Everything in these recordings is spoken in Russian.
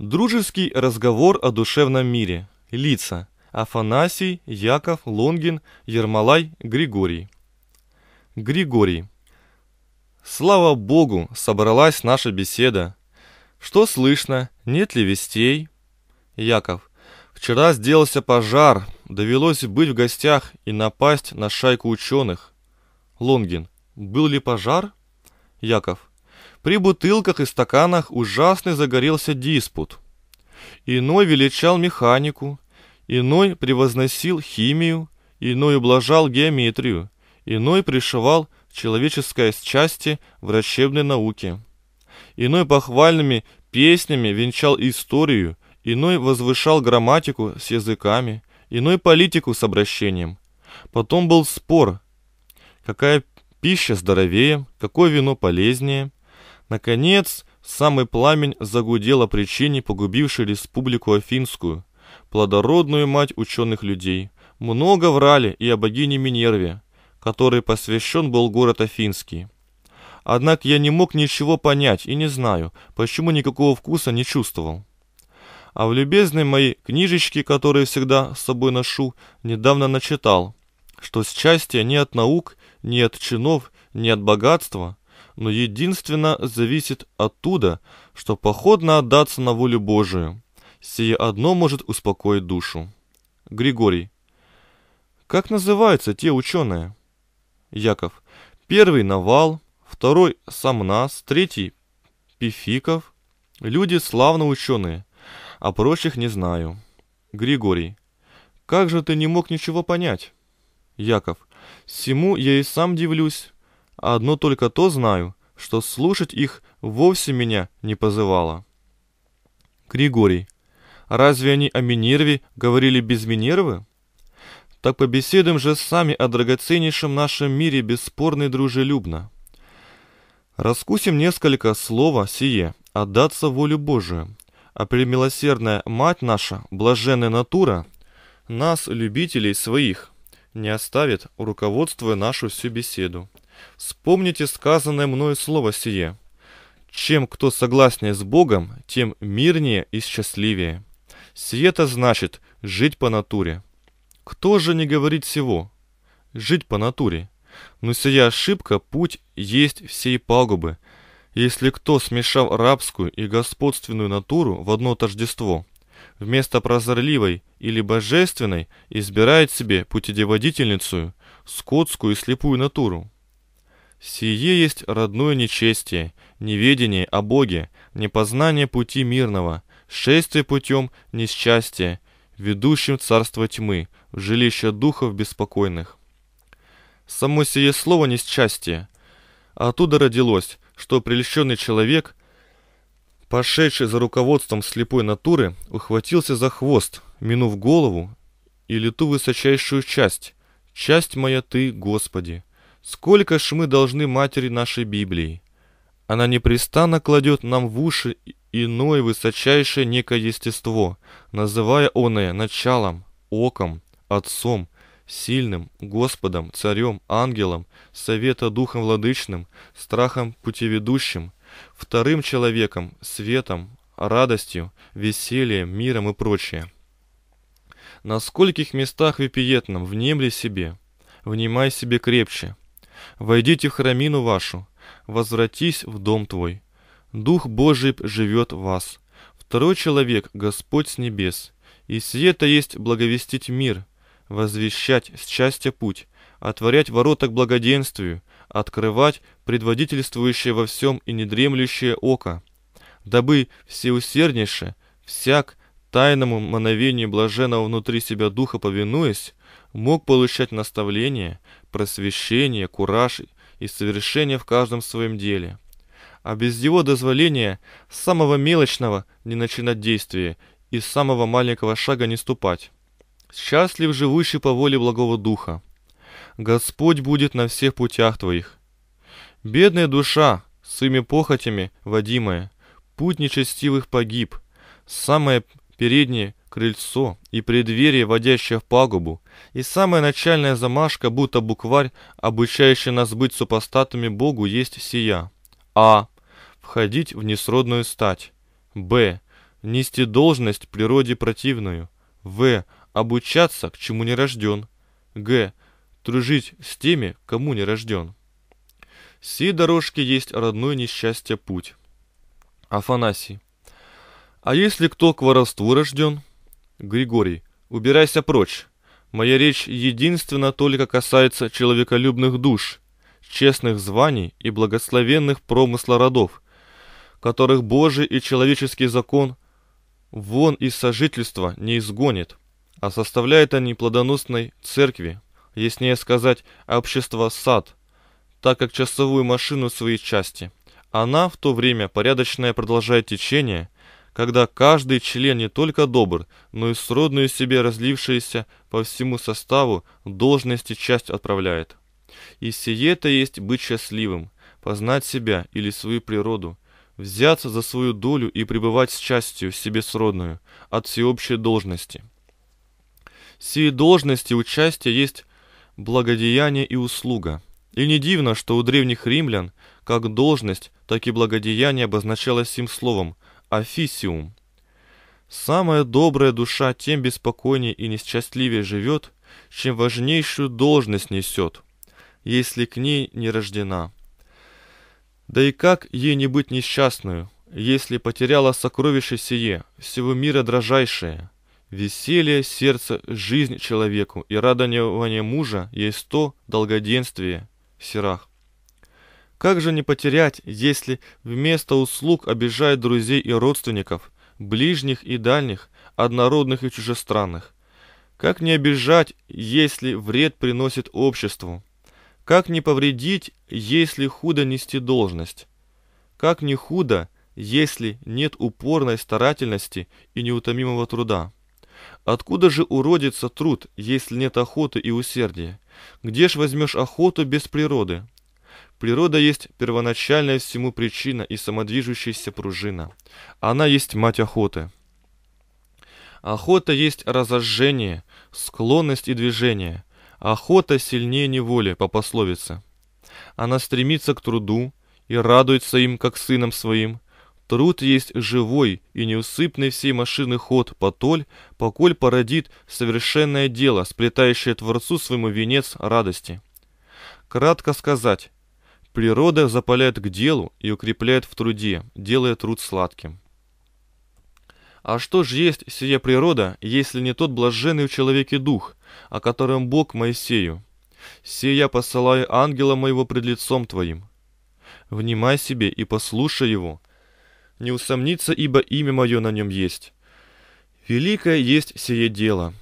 Дружеский разговор о душевном мире. Лица. Афанасий, Яков, Лонгин, Ермолай, Григорий. Григорий. Слава Богу, собралась наша беседа. Что слышно? Нет ли вестей? Яков. Вчера сделался пожар, довелось быть в гостях и напасть на шайку ученых. Лонгин. Был ли пожар? Яков. При бутылках и стаканах ужасный загорелся диспут. Иной величал механику, иной превозносил химию, иной ублажал геометрию, иной пришивал человеческое счастье врачебной науке, Иной похвальными песнями венчал историю, иной возвышал грамматику с языками, иной политику с обращением. Потом был спор, какая пища здоровее, какое вино полезнее – Наконец, самый пламень загудел о причине, погубившей республику Афинскую, плодородную мать ученых людей. Много врали и о богине Минерве, которой посвящен был город Афинский. Однако я не мог ничего понять и не знаю, почему никакого вкуса не чувствовал. А в любезной моей книжечке, которую всегда с собой ношу, недавно начитал, что счастье не от наук, не от чинов, не от богатства – но единственно зависит оттуда, что походно отдаться на волю Божию. Сие одно может успокоить душу. Григорий. Как называются те ученые? Яков. Первый – Навал, второй – Самнас, третий – Пификов. Люди славно ученые, а прочих не знаю. Григорий. Как же ты не мог ничего понять? Яков. Всему я и сам дивлюсь. Одно только то знаю, что слушать их вовсе меня не позывало. Григорий. Разве они о Минерве говорили без Минервы? Так побеседуем же сами о драгоценнейшем нашем мире бесспорно и дружелюбно. Раскусим несколько слова сие, отдаться волю Божию. А премилосердная Мать наша, блаженная натура, нас, любителей своих, не оставит, руководствуя нашу всю беседу. Вспомните сказанное мною слово сие. Чем кто согласнее с Богом, тем мирнее и счастливее. Сие-то значит жить по натуре. Кто же не говорит всего? Жить по натуре. Но сия ошибка путь есть всей пагубы, если кто смешал рабскую и господственную натуру в одно тождество, вместо прозорливой или божественной избирает себе путедеводительницу, скотскую и слепую натуру. Сие есть родное нечестие, неведение о Боге, непознание пути мирного, шествие путем несчастья, ведущим царство тьмы, в жилище духов беспокойных. Само сие слово «несчастье» а оттуда родилось, что прельщенный человек, пошедший за руководством слепой натуры, ухватился за хвост, минув голову или ту высочайшую часть. «Часть моя ты, Господи!» Сколько ж мы должны матери нашей Библии? Она непрестанно кладет нам в уши иное высочайшее некое естество, называя оное началом, оком, отцом, сильным, Господом, царем, ангелом, совета духом владычным, страхом путеведущим, вторым человеком, светом, радостью, весельем, миром и прочее. На скольких местах випиетном внемли себе, внимай себе крепче – Войдите в храмину вашу, возвратись в дом твой. Дух Божий живет в вас. Второй человек — Господь с небес. И сие-то есть благовестить мир, возвещать счастье путь, отворять ворота к благоденствию, открывать предводительствующее во всем и недремлющее око, дабы всеусерднейше, всяк тайному мановению блаженного внутри себя духа повинуясь, мог получать наставление, просвещение, кураж и совершение в каждом своем деле. А без его дозволения самого мелочного не начинать действия и самого маленького шага не ступать. Счастлив живущий по воле благого духа. Господь будет на всех путях твоих. Бедная душа, своими похотями водимая, путь нечестивых погиб, самое переднее – крыльцо и преддверие, водящее в пагубу, и самая начальная замашка, будто букварь, обучающий нас быть супостатами Богу, есть сия. А. Входить в несродную стать. Б. Нести должность природе противную. В. Обучаться, к чему не рожден. Г. Дружить с теми, кому не рожден. Все дорожки есть родной несчастья путь. Афанасий. А если кто к воровству рожден? Григорий, убирайся прочь. Моя речь единственно только касается человеколюбных душ, честных званий и благословенных промысла родов, которых Божий и человеческий закон вон из сожительства не изгонит, а составляет они плодоносной церкви, яснее сказать, общество сад, так как часовую машину своей части. Она в то время порядочное продолжает течение – когда каждый член не только добр, но и сродную себе разлившиеся по всему составу должности часть отправляет. И сие-то есть быть счастливым, познать себя или свою природу, взяться за свою долю и пребывать с частью себе сродную от всеобщей должности. Сие должности участие есть благодеяние и услуга. И не дивно, что у древних римлян как должность, так и благодеяние обозначалось им словом – Афисиум. Самая добрая душа тем беспокойнее и несчастливее живет, чем важнейшую должность несет, если к ней не рождена. Да и как ей не быть несчастную, если потеряла сокровище сие, всего мира дрожайшее? Веселье, сердце, жизнь человеку и радование мужа есть то долгоденствие в серах. Как же не потерять, если вместо услуг обижает друзей и родственников, ближних и дальних, однородных и чужестранных? Как не обижать, если вред приносит обществу? Как не повредить, если худо нести должность? Как не худо, если нет упорной старательности и неутомимого труда? Откуда же уродится труд, если нет охоты и усердия? Где ж возьмешь охоту без природы? Природа есть первоначальная всему причина и самодвижущаяся пружина. Она есть мать охоты. Охота есть разожжение, склонность и движение. Охота сильнее неволи, по пословице. Она стремится к труду и радуется им, как сыном своим. Труд есть живой и неусыпный всей машины ход, потоль, поколь породит совершенное дело, сплетающее Творцу своему венец радости. Кратко сказать, Природа запаляет к делу и укрепляет в труде, делая труд сладким. А что же есть сия природа, если не тот блаженный в человеке дух, о котором Бог Моисею? Сия посылаю ангела моего пред лицом твоим. Внимай себе и послушай его. Не усомнится, ибо имя мое на нем есть. Великое есть сие дело.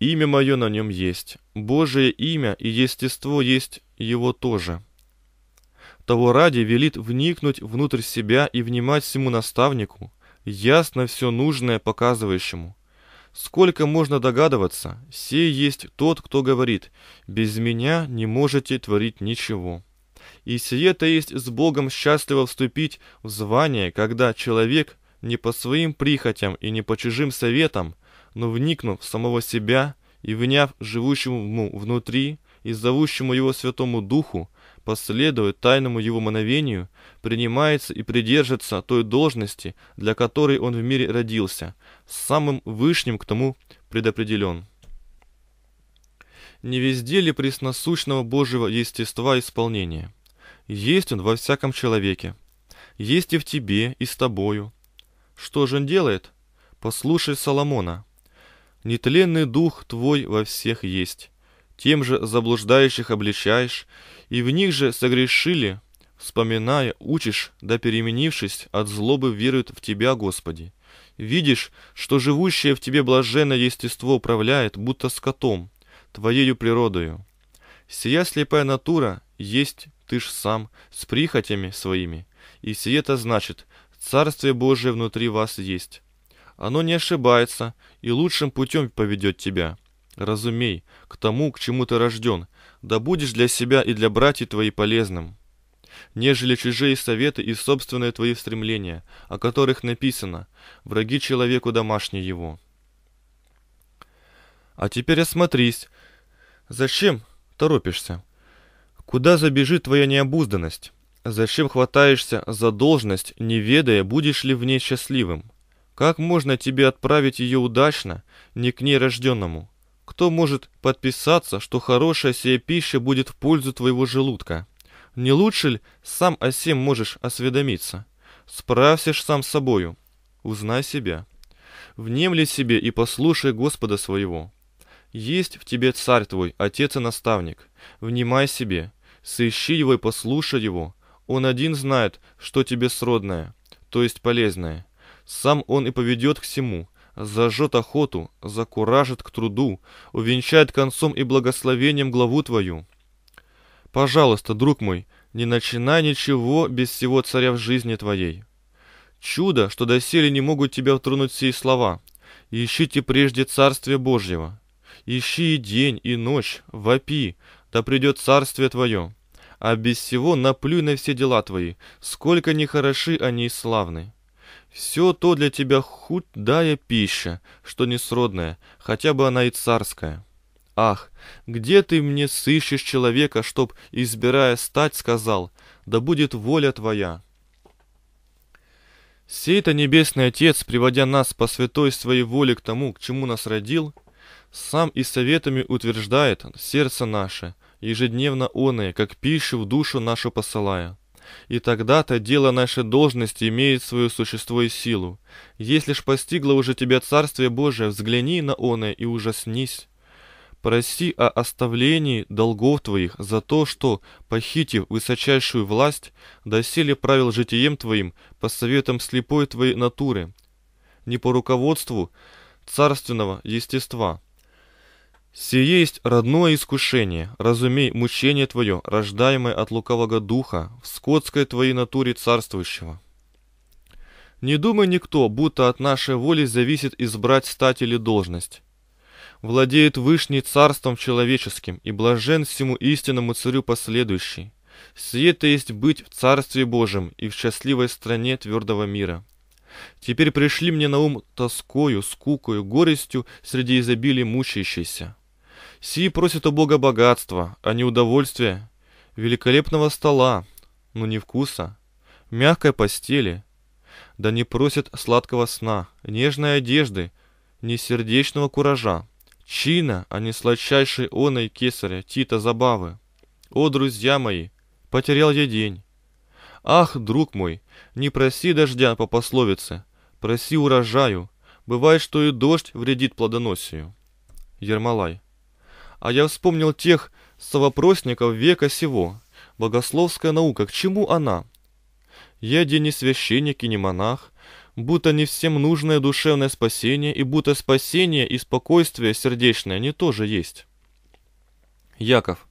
Имя мое на нем есть. Божие имя и естество есть его тоже того ради велит вникнуть внутрь себя и внимать всему наставнику, ясно все нужное показывающему. Сколько можно догадываться, сей есть тот, кто говорит «без меня не можете творить ничего». И сие-то есть с Богом счастливо вступить в звание, когда человек не по своим прихотям и не по чужим советам, но вникнув в самого себя и вняв живущему внутри и зовущему его Святому Духу, последует тайному его мановению, принимается и придержится той должности, для которой он в мире родился, самым вышним к тому предопределен. Не везде ли пресносущного Божьего естества исполнение? Есть он во всяком человеке. Есть и в тебе, и с тобою. Что же он делает? Послушай Соломона. Нетленный дух твой во всех есть. Тем же заблуждающих обличаешь, и в них же согрешили, вспоминая, учишь, да переменившись, от злобы веруют в Тебя, Господи. Видишь, что живущее в Тебе блаженное естество управляет, будто скотом, Твоею природою. Сия слепая натура есть Ты ж сам, с прихотями своими, и сие это значит, Царствие Божие внутри вас есть. Оно не ошибается и лучшим путем поведет тебя» разумей, к тому, к чему ты рожден, да будешь для себя и для братьев твои полезным, нежели чужие советы и собственные твои стремления, о которых написано «враги человеку домашние его». А теперь осмотрись. Зачем торопишься? Куда забежит твоя необузданность? Зачем хватаешься за должность, не ведая, будешь ли в ней счастливым? Как можно тебе отправить ее удачно, не к ней рожденному?» Кто может подписаться, что хорошая сия пища будет в пользу твоего желудка? Не лучше ли сам о сем можешь осведомиться? Справься ж сам с собою. Узнай себя. Внемли себе и послушай Господа своего. Есть в тебе царь твой, отец и наставник. Внимай себе, сыщи его и послушай его. Он один знает, что тебе сродное, то есть полезное. Сам он и поведет к всему, зажжет охоту, закуражит к труду, увенчает концом и благословением главу твою. Пожалуйста, друг мой, не начинай ничего без всего царя в жизни твоей. Чудо, что доселе не могут тебя тронуть сей слова. Ищите прежде Царствие Божьего. Ищи и день, и ночь, вопи, да придет Царствие Твое. А без всего наплюй на все дела Твои, сколько ни хороши они и славны. Все то для тебя худая пища, что не сродная, хотя бы она и царская. Ах, где ты мне сыщешь человека, чтоб, избирая стать, сказал, да будет воля твоя. Сей-то Небесный Отец, приводя нас по святой своей воле к тому, к чему нас родил, сам и советами утверждает сердце наше, ежедневно оное, как пищу в душу нашу посылая. И тогда-то дело нашей должности имеет свое существо и силу. Если ж постигло уже тебя Царствие Божие, взгляни на оное и ужаснись. Проси о оставлении долгов твоих за то, что, похитив высочайшую власть, доселе правил житием твоим по советам слепой твоей натуры, не по руководству царственного естества, «Сие есть родное искушение, разумей мучение твое, рождаемое от лукавого духа, в скотской твоей натуре царствующего». Не думай никто, будто от нашей воли зависит избрать стать или должность. Владеет Вышний царством человеческим, и блажен всему истинному царю последующий. Сие-то есть быть в Царстве Божьем и в счастливой стране твердого мира. Теперь пришли мне на ум тоскою, скукою, горестью среди изобилия мучающейся. Си просит у Бога богатства, а не удовольствия, великолепного стола, но не вкуса, мягкой постели. Да не просит сладкого сна, нежной одежды, не сердечного куража, чина, а не сладчайшей оной кесаря Тита забавы. О, друзья мои, потерял я день. Ах, друг мой, не проси дождя по пословице, проси урожаю. Бывает, что и дождь вредит плодоносию. Ермолай. А я вспомнил тех совопросников века сего. Богословская наука, к чему она? Я де не священник и не монах, будто не всем нужное душевное спасение, и будто спасение и спокойствие сердечное не тоже есть. Яков.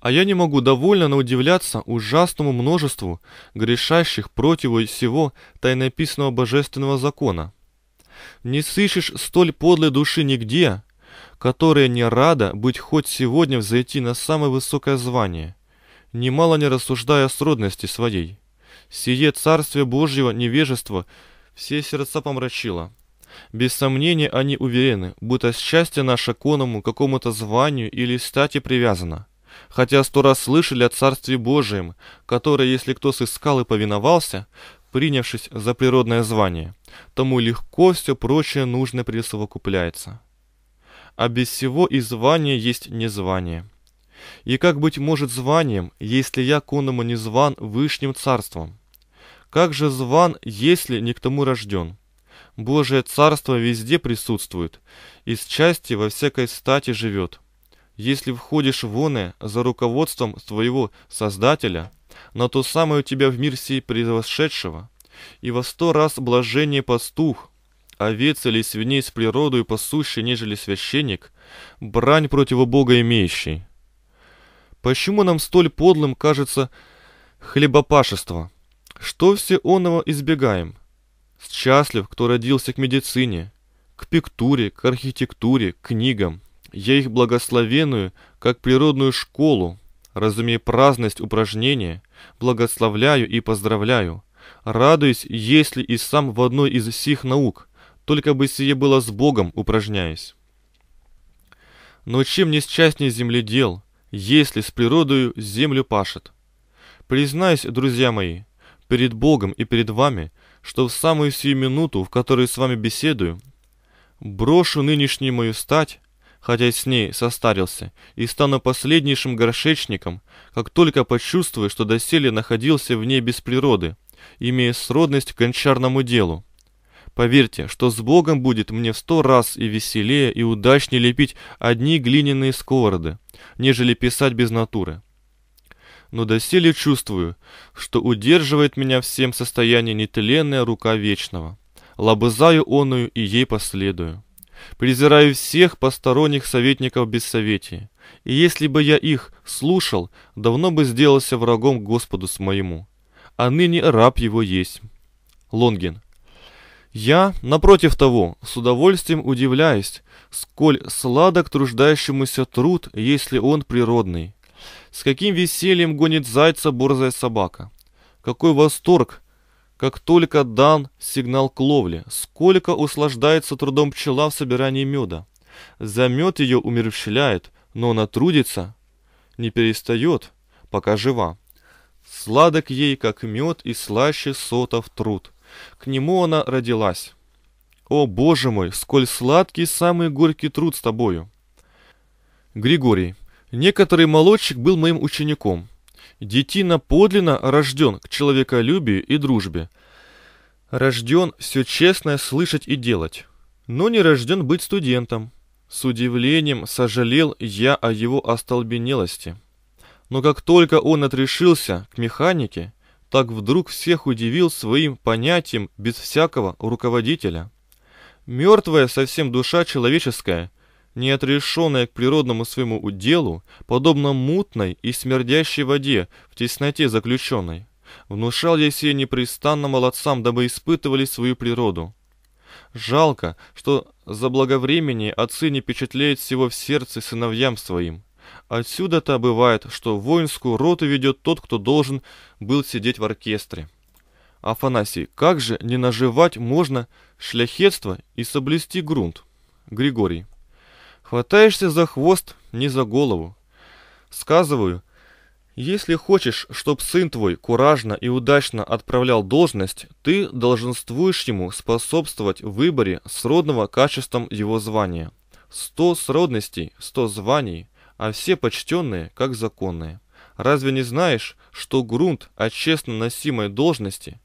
А я не могу довольно наудивляться ужасному множеству грешащих против всего тайнописного божественного закона. Не сыщешь столь подлой души нигде, которая не рада быть хоть сегодня взойти на самое высокое звание, немало не рассуждая о сродности своей. Сие царствие Божьего невежество, все сердца помрачило. Без сомнения они уверены, будто счастье наше коному какому-то званию или стати привязано. Хотя сто раз слышали о Царстве Божьем, которое, если кто сыскал и повиновался, принявшись за природное звание, тому легко все прочее нужно присовокупляется а без всего и звание есть незвание. И как быть может званием, если я коному не зван вышним царством? Как же зван, если не к тому рожден? Божие царство везде присутствует, из части во всякой стати живет. Если входишь воне за руководством твоего Создателя, на то самое у тебя в мир сей превосшедшего, и во сто раз блажение пастух – овец а или свиней с природою пасущий, нежели священник, брань против Бога имеющий. Почему нам столь подлым кажется хлебопашество? Что все оного избегаем? Счастлив, кто родился к медицине, к пиктуре, к архитектуре, к книгам. Я их благословенную, как природную школу, разумея праздность упражнения, благословляю и поздравляю, радуюсь, если и сам в одной из сих наук – только бы сие было с Богом упражняясь. Но чем не несчастнее земледел, если с природою землю пашет? Признаюсь, друзья мои, перед Богом и перед вами, что в самую сию минуту, в которой с вами беседую, брошу нынешнюю мою стать, хотя с ней состарился, и стану последнейшим горшечником, как только почувствую, что доселе находился в ней без природы, имея сродность к гончарному делу. Поверьте, что с Богом будет мне в сто раз и веселее, и удачнее лепить одни глиняные сковороды, нежели писать без натуры. Но доселе чувствую, что удерживает меня всем состояние нетленная рука вечного. Лобызаю оную и ей последую. Презираю всех посторонних советников без советия. И если бы я их слушал, давно бы сделался врагом Господу с моему. А ныне раб его есть. Лонгин. Я, напротив того, с удовольствием удивляюсь, сколь сладок труждающемуся труд, если он природный. С каким весельем гонит зайца борзая собака. Какой восторг, как только дан сигнал к ловле, сколько услаждается трудом пчела в собирании меда. За мед ее умерщвляет, но она трудится, не перестает, пока жива. Сладок ей, как мед, и слаще сотов труд. К нему она родилась. О, Боже мой, сколь сладкий самый горький труд с тобою. Григорий. Некоторый молодчик был моим учеником. Детина подлинно рожден к человеколюбию и дружбе. Рожден все честное слышать и делать, но не рожден быть студентом. С удивлением сожалел я о его остолбенелости. Но как только он отрешился к механике – так вдруг всех удивил своим понятием без всякого руководителя. Мертвая совсем душа человеческая, не отрешенная к природному своему уделу, подобно мутной и смердящей воде в тесноте заключенной, внушал я Есея непрестанно молодцам, дабы испытывали свою природу. Жалко, что заблаговременнее отцы не впечатляют всего в сердце сыновьям своим. Отсюда-то бывает, что воинскую роту ведет тот, кто должен был сидеть в оркестре. Афанасий, как же не наживать можно шляхетство и соблести грунт? Григорий, хватаешься за хвост, не за голову. Сказываю, если хочешь, чтоб сын твой куражно и удачно отправлял должность, ты долженствуешь ему способствовать выборе сродного качеством его звания. Сто сродностей, сто званий – а все почтенные, как законные. Разве не знаешь, что грунт от честно носимой должности,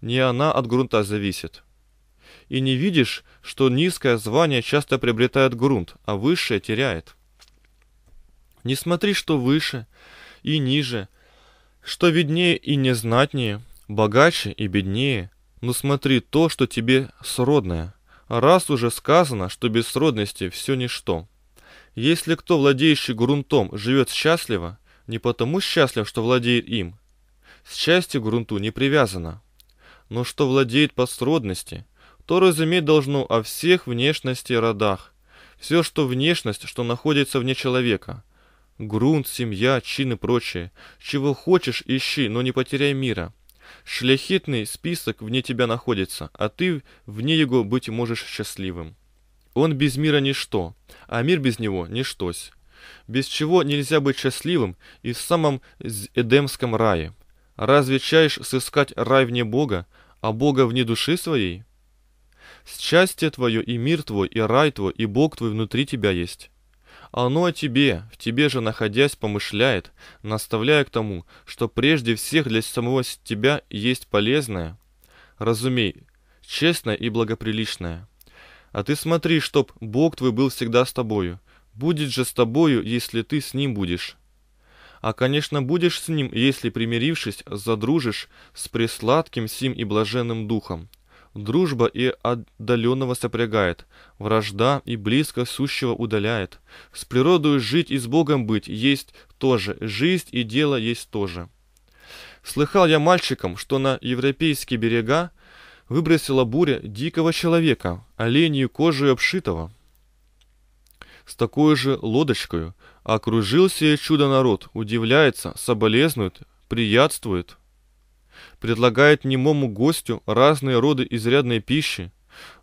не она от грунта зависит? И не видишь, что низкое звание часто приобретает грунт, а высшее теряет? Не смотри, что выше и ниже, что виднее и незнатнее, богаче и беднее, но смотри то, что тебе сродное. Раз уже сказано, что без сродности все ничто – если кто, владеющий грунтом, живет счастливо, не потому счастлив, что владеет им. Счастье грунту не привязано. Но что владеет подсродности, то разуметь должно о всех внешности родах. Все, что внешность, что находится вне человека. Грунт, семья, чин и прочее. Чего хочешь, ищи, но не потеряй мира. Шляхетный список вне тебя находится, а ты вне его быть можешь счастливым. Он без мира ничто, а мир без него ничтось. Без чего нельзя быть счастливым и в самом Эдемском рае. Разве чаешь сыскать рай вне Бога, а Бога вне души своей? Счастье твое и мир твой, и рай твой, и Бог твой внутри тебя есть. Оно о тебе, в тебе же находясь, помышляет, наставляя к тому, что прежде всех для самого тебя есть полезное, разумей, честное и благоприличное. А ты смотри, чтоб Бог твой был всегда с тобою. Будет же с тобою, если ты с ним будешь. А, конечно, будешь с ним, если, примирившись, задружишь с пресладким сим и блаженным духом. Дружба и отдаленного сопрягает, вражда и близко сущего удаляет. С природою жить и с Богом быть есть тоже, жизнь и дело есть тоже. Слыхал я мальчикам, что на европейские берега Выбросила буря дикого человека, оленью кожей обшитого. С такой же лодочкою окружился чудо-народ, удивляется, соболезнует, приятствует. Предлагает немому гостю разные роды изрядной пищи,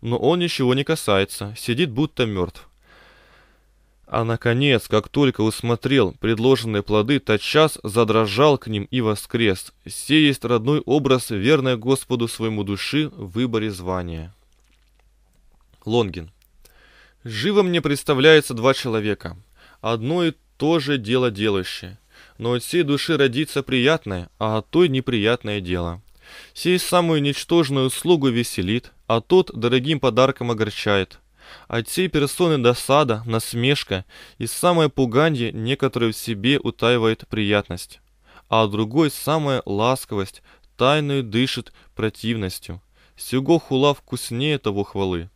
но он ничего не касается, сидит будто мертв. А наконец, как только усмотрел предложенные плоды, тотчас задрожал к ним и воскрес. Сей есть родной образ, верной Господу своему души в выборе звания. Лонгин. Живо мне представляется два человека. Одно и то же дело делающее. Но от всей души родится приятное, а от той неприятное дело. Сей самую ничтожную услугу веселит, а тот дорогим подарком огорчает – от а сей персоны досада, насмешка и самое пуганье некоторые в себе утаивает приятность, а другой самая ласковость, тайную дышит противностью. Сего хула вкуснее того хвалы.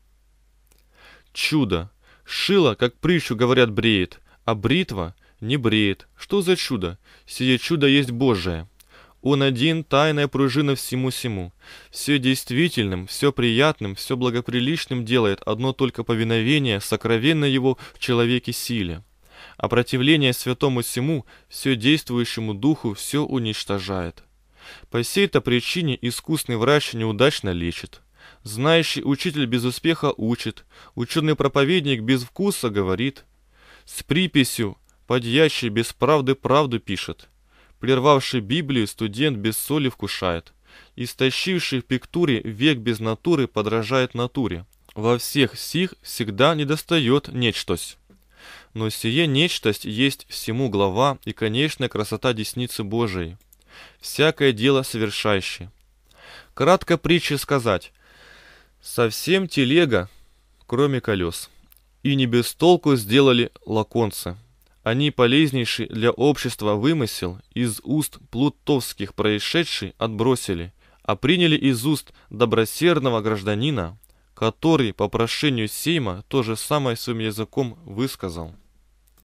Чудо! Шило, как прыщу, говорят, бреет, а бритва не бреет. Что за чудо? Сие чудо есть Божие. Он один — тайная пружина всему-сему. Все действительным, все приятным, все благоприличным делает одно только повиновение, сокровенно его в человеке силе. А противление святому сему, все действующему духу, все уничтожает. По сей-то причине искусный врач неудачно лечит. Знающий учитель без успеха учит, ученый-проповедник без вкуса говорит. С приписью, подьящий без правды правду пишет — Прервавший Библию, студент без соли вкушает. Истощивший в пиктуре век без натуры подражает натуре. Во всех сих всегда недостает нечтось. Но сие нечтость есть всему глава и конечная красота десницы Божией. Всякое дело совершающее. Кратко притчи сказать. Совсем телега, кроме колес. И не без толку сделали лаконцы. Они полезнейший для общества вымысел из уст плутовских происшедший отбросили, а приняли из уст добросердного гражданина, который по прошению Сейма то же самое своим языком высказал.